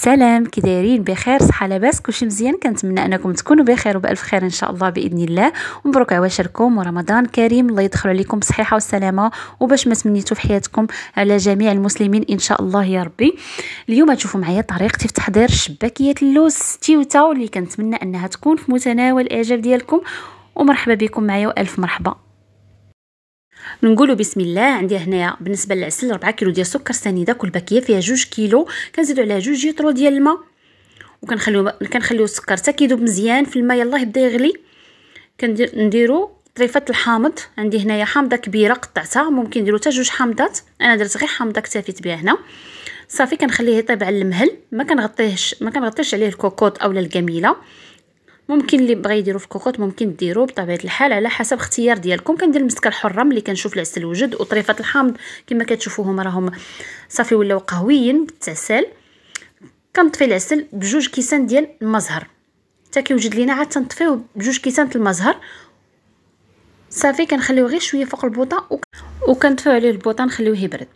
السلام كي دايرين بخير صحه لاباس كلشي مزيان كنتمنى انكم تكونوا بخير وبالف خير ان شاء الله باذن الله ومبروك عواشركم ورمضان كريم الله يدخل عليكم بصحيحه والسلامه وباش ما تمنيتو في حياتكم على جميع المسلمين ان شاء الله يا ربي اليوم تشوفوا معايا طريقتي في تحضير شباكيه اللوز تيوتا واللي كنتمنى انها تكون في متناول الاعجاب ديالكم ومرحبا بكم معايا والف مرحبا نقولوا بسم الله عندي هنايا بالنسبه للعسل 4 كيلو ديال السكر سنيده كل باكيه فيها 2 كيلو كنزيدوا عليها 2 لتر ديال الماء وكنخليو كنخليو السكر حتى كيذوب مزيان في الماء يلاه يبدا يغلي كنديروا طريفه الحامض عندي هنايا حامضه كبيره قطعتها ممكن ديروا حتى جوج حامضات انا درت غير حامضه اكتفيت بها هنا صافي كنخليه يطيب على المهل ما كنغطيهش ما كنغطيش عليه الكوكوط اولا الجميله ممكن اللي بغى يديرو في الكوكوط ممكن ديروه بطبيعه الحال على حسب اختيار ديالكم كندير المسكه الحره ملي كنشوف العسل وجد وطريفه الحامض كما كتشوفوهم راهم صافي ولاو قهويين بالتعسل كنطفي العسل بجوج كيسان ديال المزهر حتى كيوجد لينا عاد تنطفيوه بجوج كيسان المزهر صافي كنخليوه غير شويه فوق البوطه وكنطفيو عليه البوطه نخليوه يبرد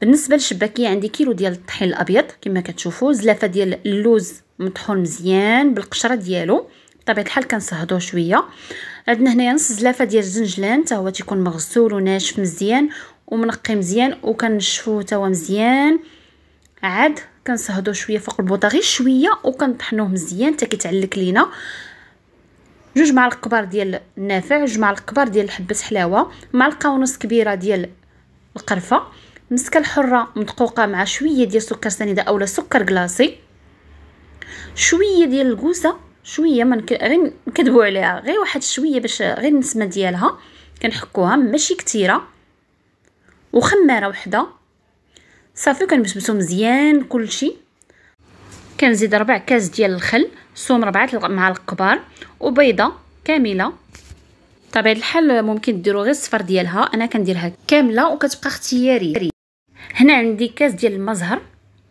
بالنسبه للشباكيه عندي كيلو ديال الطحين الابيض كما كتشوفوا زلافه ديال اللوز مطحون مزيان بالقشره ديالو بطبيعه الحال كنصهدوه شويه عندنا هنايا نص زلافه ديال الزنجلان حتى هو تيكون مغسول وناشف مزيان ومنقي مزيان وكنشفوه حتى هو مزيان عاد كنصهدو شويه فوق البوطه غير شويه وكنطحنوه مزيان حتى كيتعلك لينا جوج معالق كبار ديال النافع جوج معالق كبار ديال حبه حلاوه معلقه ونص كبيره ديال القرفه مسكه الحره مدقوقه مع شويه ديال سكر سنيده اولا سكر كلاصي شويه ديال الكوسه شويه من ك... غير نكذبوا عليها غير واحد شويه باش غير النسمه ديالها كنحكوها ماشي كثيره وخماره وحده صافي كنبسبسو مزيان كلشي كنزيد ربع كاس ديال الخل سوم ربعة معالق كبار وبيضه كامله طبيعة الحال ممكن ديروا غير الصفر ديالها انا كنديرها كامله وكتبقى اختياري هنا عندي كاس ديال المزهر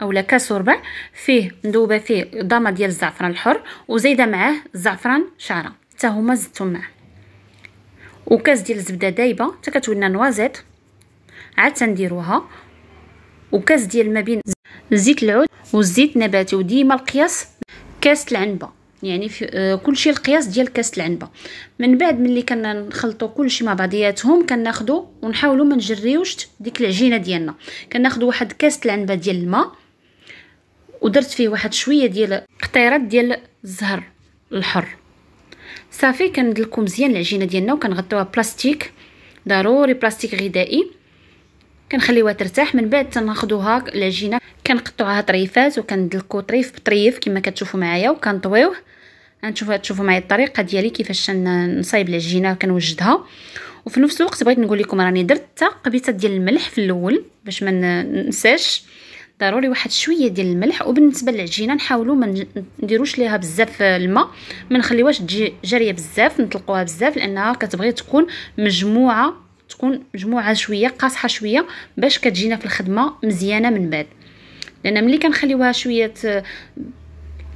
اولا كاس وربع فيه مذوبه فيه ضامه ديال الزعفران الحر وزايده معاه الزعفران شعره حتى هما زدتهم معاه وكاس ديال الزبده دايبه حتى كتولنا نوازيط عاد تنديروها وكاس ديال ما بين زيت العود والزيت النباتي وديما القياس كاس العنبه يعني في آه، كلشي القياس ديال كاس العنبه من بعد ملي كنخلطوا كلشي مع بعضياتهم كناخذوا ونحاولوا ما نجريوش ديك العجينه ديالنا كناخذوا واحد كاس العنبه ديال الماء ودرت فيه واحد شويه ديال قطيرات ديال الزهر الحر صافي كندلكو مزيان العجينه ديالنا وكنغطيوها بلاستيك ضروري بلاستيك غذائي كنخليوها ترتاح من بعد تناخذوها العجينه كنقطعوها طريفات وكندلكو طريف بطريف كما كتشوفوا معايا وكنطويوه غنشوفوا تشوفوا معايا الطريقه ديالي كيفاش نصايب العجينه كنوجدها وفي نفس الوقت بغيت نقول لكم راني درت حتى قبيصه ديال الملح في الاول باش ما ننساش ضروري واحد شويه ديال الملح وبالنسبه للعجينه نحاولوا ما نديروش ليها بزاف الماء ما نخليوهاش تجي جاريه بزاف نطلقوها بزاف لانها كتبغي تكون مجموعه تكون مجموعه شويه قاصحه شويه باش كتجينا في الخدمه مزيانه من بعد لان ملي كنخليوها شويه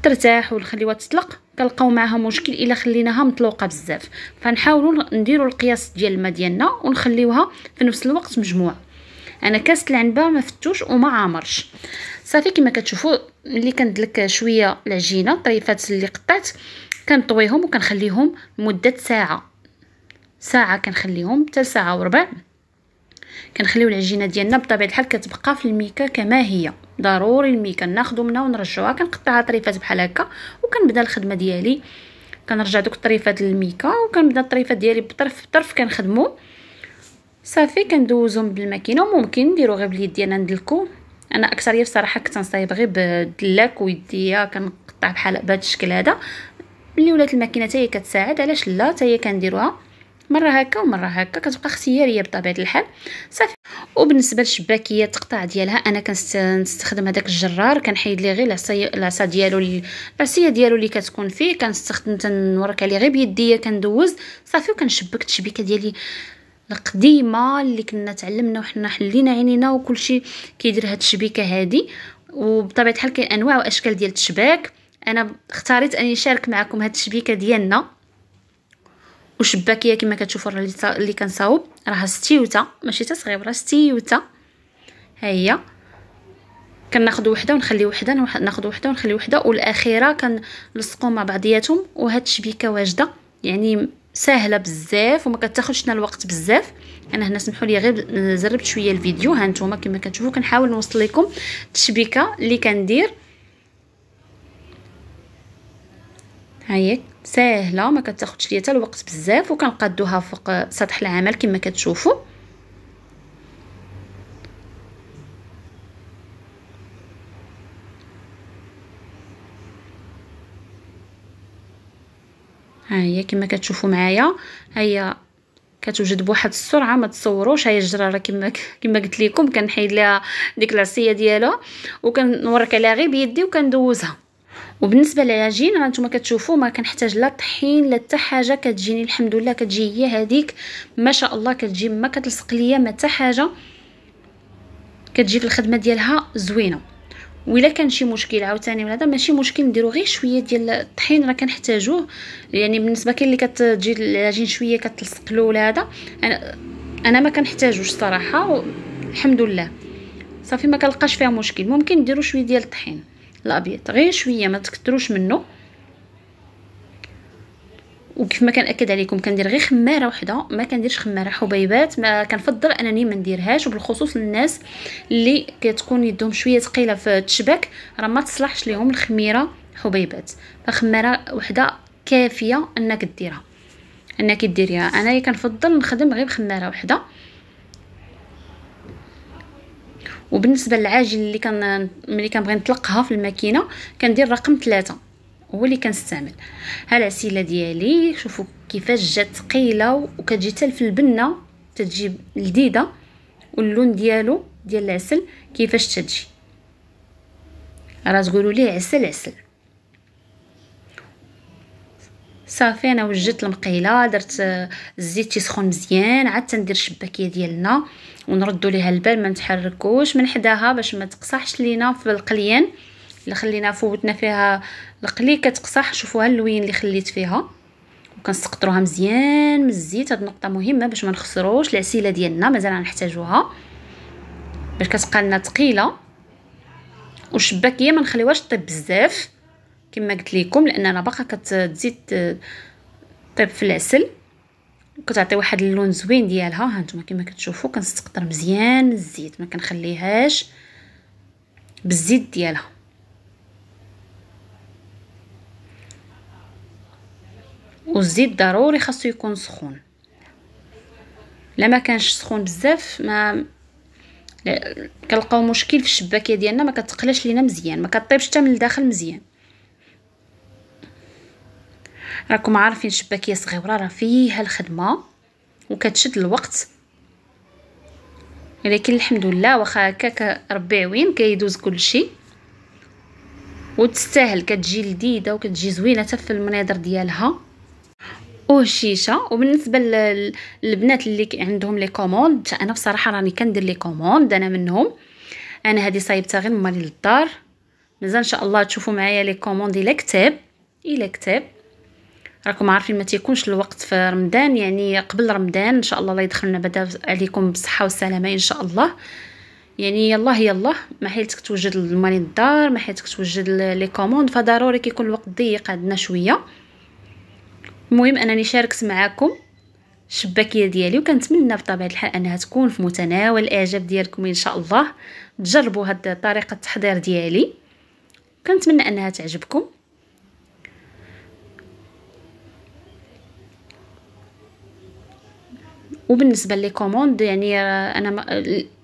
ترتاح ونخليوها تطلق كنلقاو معاها مشكل الا خليناها مطلوقه بزاف فنحاولوا نديروا القياس ديال الماء ديالنا ونخليوها في نفس الوقت مجموعه انا كاس العنبه ما فتوش وما عامرش صافي كما كتشوفوا ملي كندلك شويه العجينه طريفات اللي قطعت كنطويهم وكنخليهم لمده ساعه ساعه كنخليهم حتى ساعه وربع كنخليو العجينه ديالنا بطبيعه الحال كتبقى في الميكا كما هي ضروري الميكا ناخذو منها ونرجعوها كنقطعها طريفات بحال هكا وكنبدا الخدمه ديالي كنرجع دوك الطريفات للميكا وكنبدا الطريفات ديالي بطرف بطرف كنخدمو صافي كندوزهم بالماكينه وممكن نديرو غير باليد ديالنا ندلكو انا اكثريه بصراحه كنت نصايب غير بدلاك ويديا كنقطع بحال بهذا الشكل هذا ملي ولات الماكينه حتى هي كتساعد علاش لا حتى هي كنديروها مره هكا ومره هكا كتبقى اختياريه بطبيعه الحال صافي وبالنسبه للشباكيه التقطاع ديالها انا كنستخدم هذاك الجرار كنحيد ليه غير العصا العصا ديالو العصيه ديالو اللي كتكون فيه كنستخدم تنورك عليه غير بيديا كندوز صافي وكنشبك التشبيكه ديالي القديمه اللي كنا تعلمنا وحنا حلينا عينينا وكلشي كيدير هاد الشبيكه هادي وبطبيعه الحال كاين انواع واشكال ديال التشباك انا اختاريت اني نشارك معكم هاد الشبيكه ديالنا وشباكيه كما كتشوفوا راه اللي كنصاوب راه ستيوته ماشي حتى صغير راه ستيوته ها هي كناخذ وحده ونخلي وحده ناخذ وحده ونخلي وحده والاخيره كنلصقوا مع بعضياتهم وهاد الشبيكه واجده يعني ساهله بزاف وما كتاخذش لنا الوقت بزاف انا هنا سمحوا لي غير زربت شويه الفيديو ها نتوما كما كتشوفوا كنحاول نوصل لكم التشبيكه اللي كندير ها هي ساهله ما كتاخذش ليا حتى الوقت بزاف وكنقادوها فوق سطح العمل كما كتشوفوا ها هي كما كتشوفوا معايا ها هي كتوجد بواحد السرعه ما تصوروش هي الجراره كما كما قلت لكم كنحيد لها ديك العصيه ديالها وكنورك عليها غير بيدي وكندوزها وبالنسبه للعجين راه نتوما كتشوفوا ما كنحتاج لا طحين لا حتى حاجه كتجيني الحمد لله كتجي هي هذيك ما شاء الله كتجي ما كتلصق ليا ما حتى حاجه كتجي في الخدمه ديالها زوينه وإلا كان شي مشكل عاوتاني من هذا ماشي مشكل نديرو غير شويه ديال الطحين راه كنحتاجوه يعني بالنسبه كاين اللي كتجي العجين شويه كتلصق له ولا هذا انا انا ما كنحتاجوش صراحه الحمد لله صافي ما كنلقاش فيها مشكل ممكن نديرو شويه ديال الطحين الابيض غير شويه ما تكثروش منه وكيف ما كنأكد عليكم كندير غير خماره وحده ما كنديرش خماره حبيبات ما كنفضل انني ما نديرهاش وبالخصوص للناس اللي كتكون يدهم شويه ثقيله في التشباك راه ما تصلحش ليهم الخميره حبيبات فخماره وحده كافيه انك ديرها انك ديريها انايا كنفضل نخدم غير بخماره وحده وبالنسبه للعاجل اللي كان ملي كنبغي نطلقها في الماكينه كندير رقم ثلاثة هو اللي كنستعمل ها العسيله ديالي شوفوا كيفاش جات ثقيله وكتجي حتى في البنه تتجي لذيذه واللون ديالو ديال العسل كيفاش تتجي راه تقولوا ليه عسل عسل صافي انا وجدت المقيله درت الزيت تيسخن مزيان عاد تندير الشباكيه ديالنا ونردوا ليها البال ما نتحركوش من حداها باش ما تقصحش لينا في القليان اللي خلينا فوتنا فيها القلي كتقصح شوفوها اللوين اللي خليت فيها وكنسقطروها مزيان من الزيت هاد النقطه مهمه باش ما نخسروش العسيله ديالنا مازال غنحتاجوها باش كتبقى لنا ثقيله والشباكيه ما نخليوهاش طيب بزاف كما قلت لكم لان انا باقا كتزيد طيب في العسل كتعطي واحد اللون زوين ديالها ها نتوما كما كتشوفوا كنستقطر مزيان الزيت ما كنخليهاش بالزيت ديالها والزيت ضروري خاصو يكون سخون لا ما كانش سخون بزاف ما كنلقاو مشكل في الشباكيه ديالنا ما كتقلاش لينا مزيان ما كطيبش حتى من الداخل مزيان راكم عارفين الشباكيه صغيره راه فيها الخدمه وكتشد الوقت ولكن الحمد لله واخا هكا ربي عوين كيدوز كلشي وتستاهل كتجي لذيذه وكتجي زوينه حتى في المناظر ديالها وهشيشه وبالنسبه للبنات اللي عندهم لي كوموند انا بصراحه راني كندير لي كوموند انا منهم انا هذه صايبتها غير مالي للدار مازال ان شاء الله تشوفوا معايا لي كوموند الا كتاب الا كتاب راكم عارفين ما تيكونش الوقت في رمضان يعني قبل رمضان ان شاء الله الله يدخلنا بدا عليكم بالصحه والسلامه ان شاء الله يعني يلاه يلاه ما حيلتك توجد المالين الدار ما حيلتك توجد لي كوموند فضروري كيكون الوقت ضيق عندنا شويه المهم انني شاركت معكم الشباكيه ديالي وكنتمنى بطبيعه الحال انها تكون في متناول الاعجاب ديالكم ان شاء الله تجربوا هاد طريقه التحضير ديالي كنتمنى انها تعجبكم وبالنسبه لي كوموند يعني انا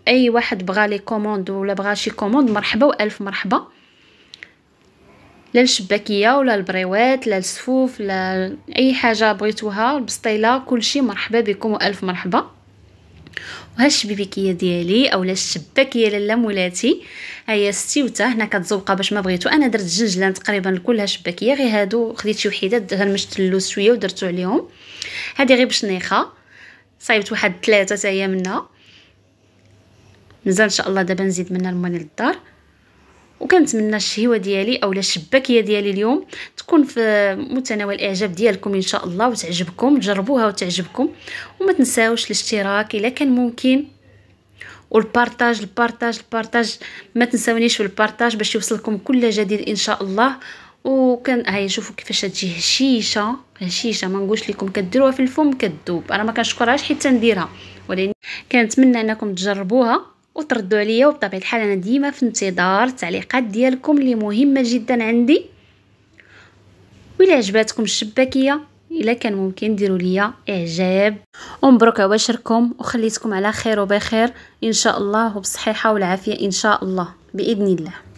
اي واحد بغى لي كوموند ولا بغى شي كوموند مرحبا والف مرحبا لا الشباكيه ولا البريوات لا السفوف لا اي حاجه بغيتوها البسطيله كلشي مرحبا بكم والف مرحبا وها الشبيبيكيه ديالي اولا الشباكيه لالا مولاتي ها هي ستيوته هنا كتزوقه باش ما بغيتو انا درت جنجلان تقريبا كلها شباكيه غير هادو خديت شي وحيدات هرمشت اللوز شويه ودرتو عليهم هادي غير بشنيخه صايبت واحد ثلاثه تاهي منها مزال ان شاء الله دابا نزيد منها الماني للدار وكنتمنى الشهوه ديالي اولا الشباكيه ديالي اليوم تكون في متناول الاعجاب ديالكم ان شاء الله وتعجبكم تجربوها وتعجبكم وما تنساوش الاشتراك الا كان ممكن والبارطاج البارطاج البارطاج ما تنساونيش في البارطاج باش يوصلكم كل جديد ان شاء الله وكان هاي شوفوا كيفاش تجي هشيشه هشيشه ما نقولش لكم كديروها في الفم كدوب انا ما كنشكرهاش حيت تنديرها ولكن كنتمنى انكم تجربوها وتردوا عليا وبطبيعه الحال انا ديما في انتظار التعليقات ديالكم اللي مهمه جدا عندي وإلا عجباتكم الشباكيه الا كان ممكن ديروا ليا اعجاب ومبروك عواشركم وخليتكم على خير وبخير ان شاء الله وبصحيحه والعافيه ان شاء الله باذن الله